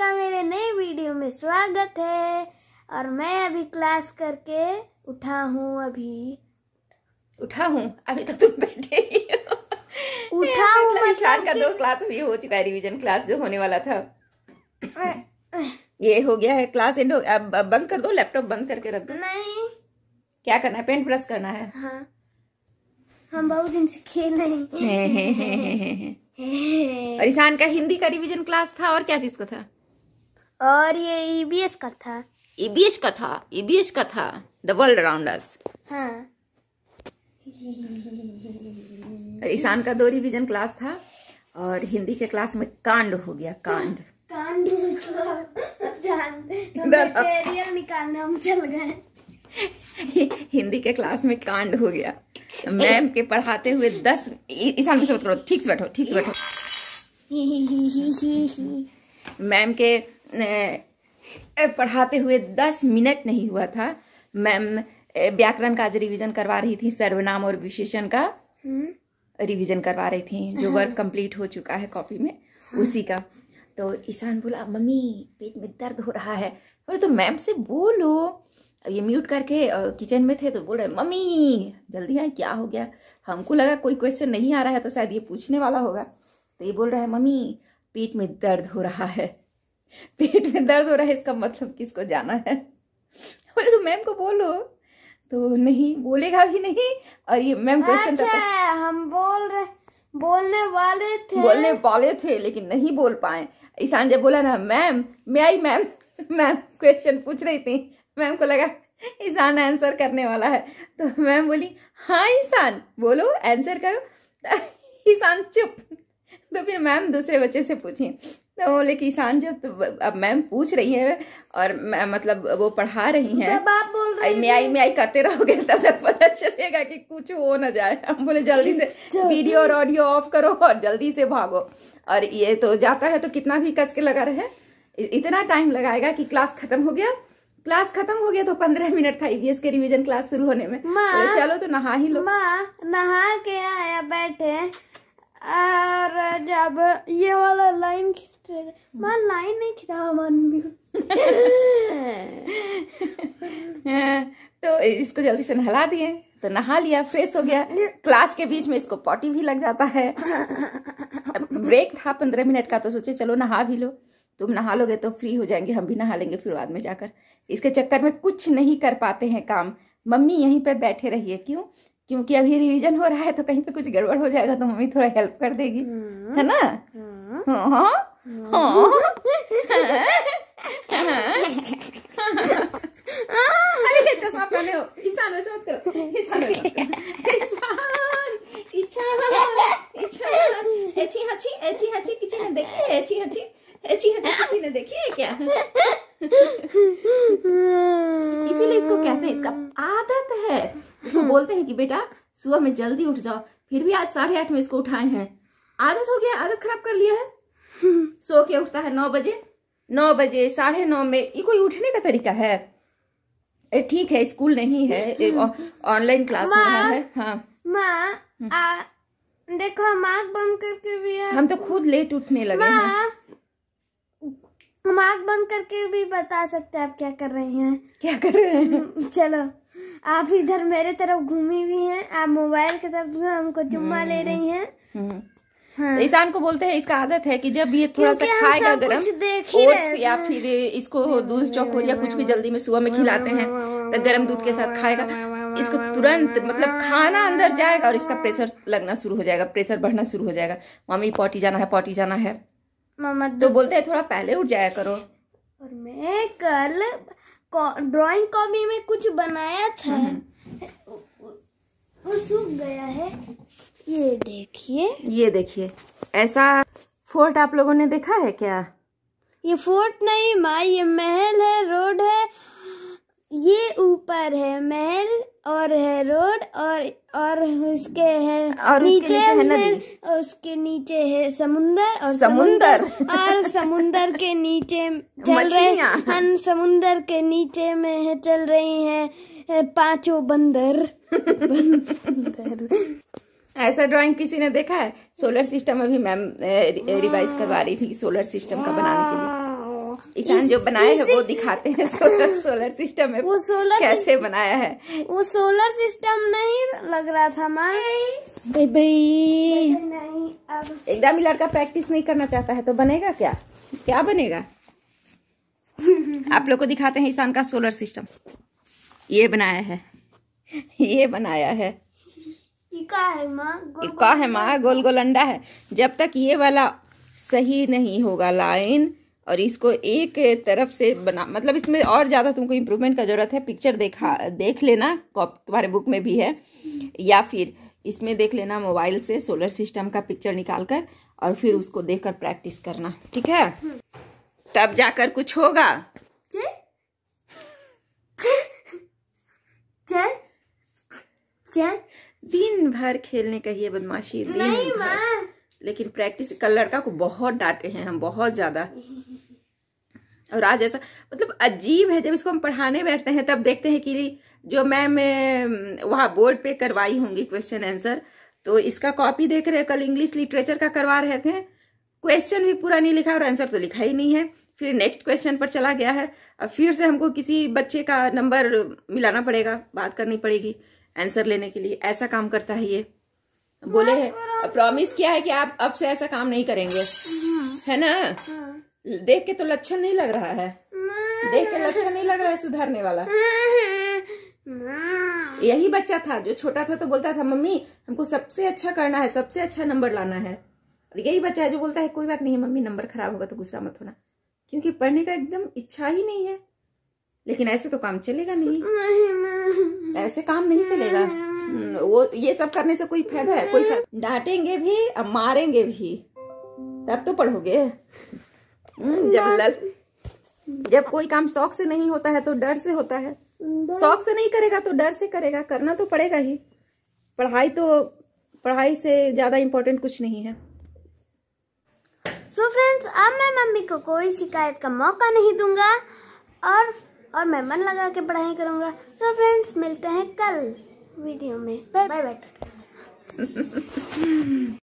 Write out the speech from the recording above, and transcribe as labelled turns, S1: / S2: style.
S1: का मेरे नए वीडियो में स्वागत है और मैं अभी क्लास करके उठा हूँ अभी उठा हूँ अभी तो तुम बैठे ही हो उठा हूँ मतलब ईशान का
S2: दो क्लास भी हो चुका है रिवीजन क्लास जो होने वाला था ये हो गया है क्लास एंड हो अब बंद कर दो लैपटॉप बंद करके रख दो नहीं क्या करना है पेंट ब्रश करना
S1: है हाँ हम बहुत दिन से खेल रहे हैं
S2: परेशान का हिंदी का रिवीजन क्लास था और क्या चीज का था और ये ईबीएस e का था ईबीएस e का था ईबीएस e का था द वर्ल्ड अराउंड अस हाँ ईशान का दो रिविजन क्लास था और हिंदी के क्लास में कांड हो गया कांड
S1: कांड निकालने हम चल गए
S2: हिंदी के क्लास में कांड हो गया तो मैम के पढ़ाते हुए दस ईशान ठीक से बैठो ठीक से
S1: बैठो
S2: मैम के पढ़ाते हुए दस मिनट नहीं हुआ था मैम व्याकरण का आज रिवीजन करवा रही थी सर्वनाम और विशेषण का रिवीजन हम्म। करवा रही थी जो वर्क हाँ। कंप्लीट हो चुका है कॉपी में हाँ। उसी का तो ईशान बोला मम्मी पेट में दर्द हो रहा है बोले तो मैम से बोलो अब ये म्यूट करके किचन में थे तो बोल रहे मम्मी जल्दी आए क्या हो गया हमको लगा कोई क्वेश्चन नहीं आ रहा है तो शायद ये पूछने वाला होगा तो ये बोल रहा है मम्मी पेट में दर्द हो रहा है पेट में दर्द हो रहा है इसका मतलब कि इसको जाना है बोले तो मैम को बोलो तो नहीं बोलेगा भी नहीं और ये मैम क्वेश्चन अच्छा, हम बोल रहे बोलने वाले थे बोलने वाले थे लेकिन नहीं बोल पाए ईशान जब बोला ना मैम मैं आई मैम मैम क्वेश्चन पूछ रही थी मैम को लगा ईशान आंसर करने वाला है तो मैम बोली हाँ ईशान बोलो आंसर करो ईशान चुप तो फिर मैम दूसरे बच्चे से पूछी तो बोले किसान जब जब तो अब मैम पूछ रही है और मतलब वो पढ़ा रही है तब आप बोल करते रहोगे तब तक पता चलेगा कि कुछ हो ना जाए हम बोले जल्दी से वीडियो और ऑडियो ऑफ करो और जल्दी से भागो और ये तो जाता है तो कितना भी कस के लगा रहे इतना टाइम लगाएगा कि क्लास खत्म हो गया क्लास खत्म हो गया तो पंद्रह मिनट था ईवीएस e के रिवीजन क्लास शुरू होने में माँ चलो तो नहा ही लो माँ
S1: नहा के आया बैठे और जब ये वाला लाइन माँ लाइन नहीं खिला मन भी तो इसको जल्दी से नहला दिए
S2: तो नहा लिया फ्रेश हो गया क्लास के बीच में इसको पॉटी भी लग जाता है ब्रेक था पंद्रह मिनट का तो सोचे चलो नहा भी लो तुम नहा लोगे तो फ्री हो जाएंगे हम भी नहा लेंगे फिर बाद में जाकर इसके चक्कर में कुछ नहीं कर पाते हैं काम मम्मी यहीं पर बैठे रहिए क्यों क्योंकि अभी रिवीजन हो रहा है तो कहीं पे कुछ गड़बड़ हो जाएगा तो मम्मी थोड़ा हेल्प कर देगी हम्म। है ना
S1: हम्म। हाँ
S2: अरे चश्मा पहने हो ईशान वैसे मत करो ईशान ईशान ईशान हची हची किसी ने देखी है हची हची किसी ने देखी है क्या इसीलिए इसको कहते हैं इसका आदत है इसको बोलते हैं कि बेटा सुबह में जल्दी उठ जाओ फिर भी आज साढ़े आठ में इसको उठाए हैं आदत हो गया आदत खराब कर लिया है सो के उठता है नौ बजे नौ बजे साढ़े नौ में ये कोई उठने का तरीका है ठीक है स्कूल नहीं है ऑनलाइन क्लास हो रहा है
S1: हाँ माँ हम्म। देखो हम आग बंद करके भी है। हम तो खुद लेट उठने लगे हैं हम आग बंद करके भी बता सकते हैं आप क्या कर रहे हैं क्या कर रहे हैं चलो आप इधर मेरे तरफ घूमी हुई हैं आप मोबाइल की तरफ हमको जुम्मा ले हम्म। रही हैं हम्म। हाँ। ईशान को बोलते हैं इसका आदत है कि जब ये थोड़ा सा खाएगा गरम ओट्स या फिर इसको दूध
S2: चौकोर या कुछ भी जल्दी में सुबह में खिलाते हैं तो गरम दूध के साथ खाएगा इसको तुरंत मतलब खाना अंदर जाएगा और इसका प्रेशर लगना शुरू हो जाएगा प्रेशर बढ़ना शुरू हो जाएगा मम्मी पॉटी जाना है पॉटी जाना है
S1: मामा तो बोलते हैं थोड़ा पहले उठ जाया करो
S2: और
S1: मैं कल ड्राइंग कॉपी में कुछ बनाया था हम्म। वो सूख गया है ये देखिए
S2: ये देखिए ऐसा
S1: फोर्ट आप लोगों ने देखा है क्या ये फोर्ट नहीं माँ ये महल है रोड है ये ऊपर है महल और है रोड और और उसके है और नीचे, उसके नीचे है नदी और उसके नीचे है समुंदर और समुंदर, समुंदर और समुंदर के नीचे चल रहे हैं हाँ, समुंदर के नीचे में है चल रही है पांचों बंदर बंदर ऐसा ड्राइंग किसी ने देखा है सोलर सिस्टम अभी मैम
S2: रिवाइज करवा रही थी सोलर सिस्टम का बनाने के लिए ईशान जो बनाए हैं वो दिखाते
S1: हैं सोलर सोलर सिस्टम में वो सोलर कैसे बनाया है वो सोलर सिस्टम नहीं लग रहा था माँ एकदम ही लड़का
S2: प्रैक्टिस नहीं करना चाहता है तो बनेगा क्या क्या बनेगा आप लोग को दिखाते हैं ईशान का सोलर सिस्टम ये बनाया है ये बनाया है
S1: इक्का है माँ
S2: गोल गोल अंडा है जब तक ये वाला सही नहीं होगा लाइन और इसको एक तरफ से बना मतलब इसमें और ज़्यादा तुमको इम्प्रूवमेंट का ज़रूरत है पिक्चर देखा देख लेना तुम्हारे बुक में भी है या फिर इसमें देख लेना मोबाइल से सोलर सिस्टम का पिक्चर निकाल कर और फिर उसको देख कर प्रैक्टिस करना ठीक है तब जाकर कुछ होगा दिन भर खेलने का है बदमाशी दिन भर लेकिन प्रैक्टिस कल लड़का को बहुत डांटे हैं हम बहुत ज़्यादा और आज ऐसा मतलब अजीब है जब इसको हम पढ़ाने बैठते हैं तब देखते हैं कि जो मैम वहाँ बोर्ड पे करवाई होंगी क्वेश्चन आंसर तो इसका कॉपी देख रहे कल इंग्लिश लिटरेचर का करवा रहे थे क्वेश्चन भी पूरा नहीं लिखा और आंसर तो लिखा ही नहीं है फिर नेक्स्ट क्वेश्चन पर चला गया है अब फिर से हमको किसी बच्चे का नंबर मिलाना पड़ेगा बात करनी पड़ेगी आंसर लेने के लिए ऐसा काम करता है ये बोले है प्रॉमिस किया है कि आप अब से ऐसा काम नहीं करेंगे है ना देख के तो लक्षण नहीं लग रहा है
S1: देख के लक्षण
S2: नहीं लग रहा है सुधारने वाला यही बच्चा था जो छोटा था तो बोलता था मम्मी हमको सबसे अच्छा करना है सबसे अच्छा नंबर लाना है और यही बच्चा है जो बोलता है कोई बात नहीं मम्मी नंबर खराब होगा तो गुस्सा मत होना क्योंकि पढ़ने का एकदम इच्छा ही नहीं है लेकिन ऐसे तो काम चलेगा नहीं ऐसे काम नहीं चलेगा हम्म, वो ये सब करने से कोई फायदा है कोई डांटेंगे भी और मारेंगे भी तब तो पढ़ोगे हम्म, जब लल जब कोई काम शौक से नहीं होता है तो डर से होता है शौक से नहीं करेगा तो डर से करेगा करना तो पड़ेगा ही
S1: पढ़ाई तो पढ़ाई से ज्यादा इम्पोर्टेंट कुछ नहीं है सो so फ्रेंड्स अब मैं मम्मी को कोई शिकायत का मौका नहीं दूंगा और और मैं मन लगा के पढ़ाई करूँगा तो फ्रेंड्स मिलते हैं कल वीडियो में बाय बाय